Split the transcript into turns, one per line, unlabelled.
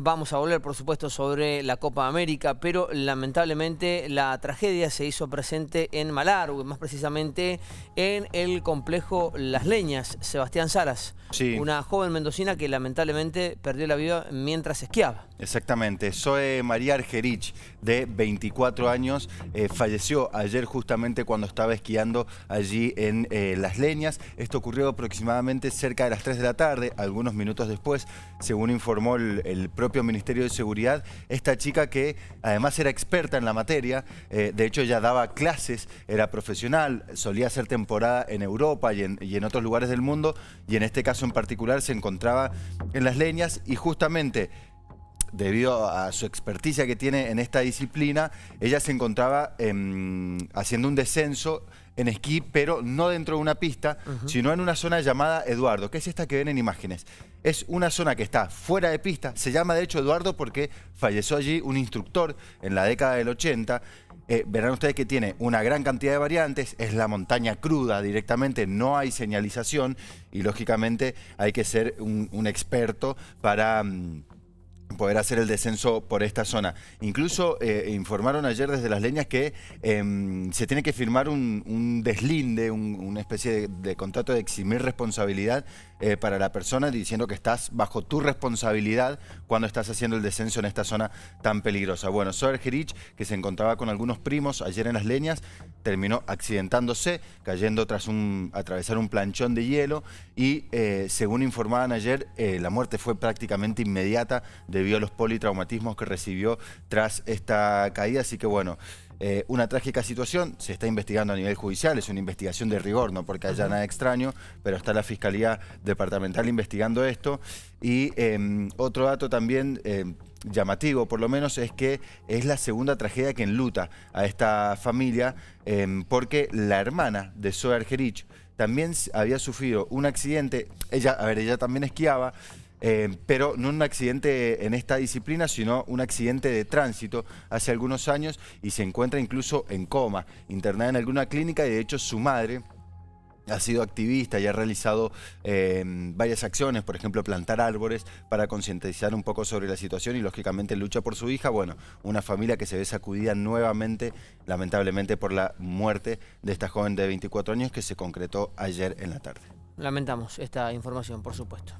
Vamos a volver, por supuesto, sobre la Copa América, pero lamentablemente la tragedia se hizo presente en Malargue, más precisamente en el complejo Las Leñas, Sebastián Salas. Una joven mendocina que lamentablemente perdió la vida mientras esquiaba. Exactamente. Zoe María Argerich, de 24 años, eh, falleció ayer justamente cuando estaba esquiando allí en eh, Las Leñas. Esto ocurrió aproximadamente cerca de las 3 de la tarde, algunos minutos después, según informó el, el propio propio Ministerio de Seguridad, esta chica que además era experta en la materia, eh, de hecho ya daba clases, era profesional, solía hacer temporada en Europa y en, otros lugares del mundo, y en este caso en particular se encontraba en las leñas y justamente debido a su experticia que tiene en esta disciplina, ella se encontraba em, haciendo un descenso en esquí, pero no dentro de una pista, sino en una zona llamada Eduardo, que es esta que ven en imágenes. Es una zona que está fuera de pista, se llama de hecho Eduardo porque falleció allí un instructor en la década del 80. Eh, verán ustedes que tiene una gran cantidad de variantes, es la montaña cruda directamente, no hay señalización y lógicamente hay que ser un, experto para... Mm, poder hacer el descenso por esta zona. Incluso eh, informaron ayer desde las leñas que em, se tiene que firmar un, un deslinde, una especie de, contrato de eximir responsabilidad eh, para la persona diciendo que estás bajo tu responsabilidad cuando estás haciendo el descenso en esta zona tan peligrosa. Bueno, Rich, que se encontraba con algunos primos ayer en las leñas, terminó accidentándose, cayendo tras un, atravesar un planchón de hielo y eh, según informaban ayer, eh, la muerte fue prácticamente inmediata debido a los politraumatismos que recibió tras esta caída. Así que bueno... Eh, una trágica situación, se está investigando a nivel judicial, es una investigación de rigor, no porque haya nada extraño, pero está la Fiscalía Departamental investigando esto. Y em, otro dato también em, llamativo, por lo menos, es que es la segunda tragedia que enluta a esta familia, em, porque la hermana de Zoe Argerich también había sufrido un accidente, ella, a ver, ella también esquiaba, eh, pero no un accidente en esta disciplina, sino un accidente de tránsito hace algunos años y se encuentra incluso en coma, internada en alguna clínica y de hecho su madre ha sido activista y ha realizado eh, varias acciones, por ejemplo, plantar árboles para concientizar un poco sobre la situación y lógicamente lucha por su hija. Bueno, una familia que se ve sacudida nuevamente, lamentablemente, por la muerte de esta joven de 24 años que se concretó ayer en la tarde. Lamentamos esta información, por supuesto.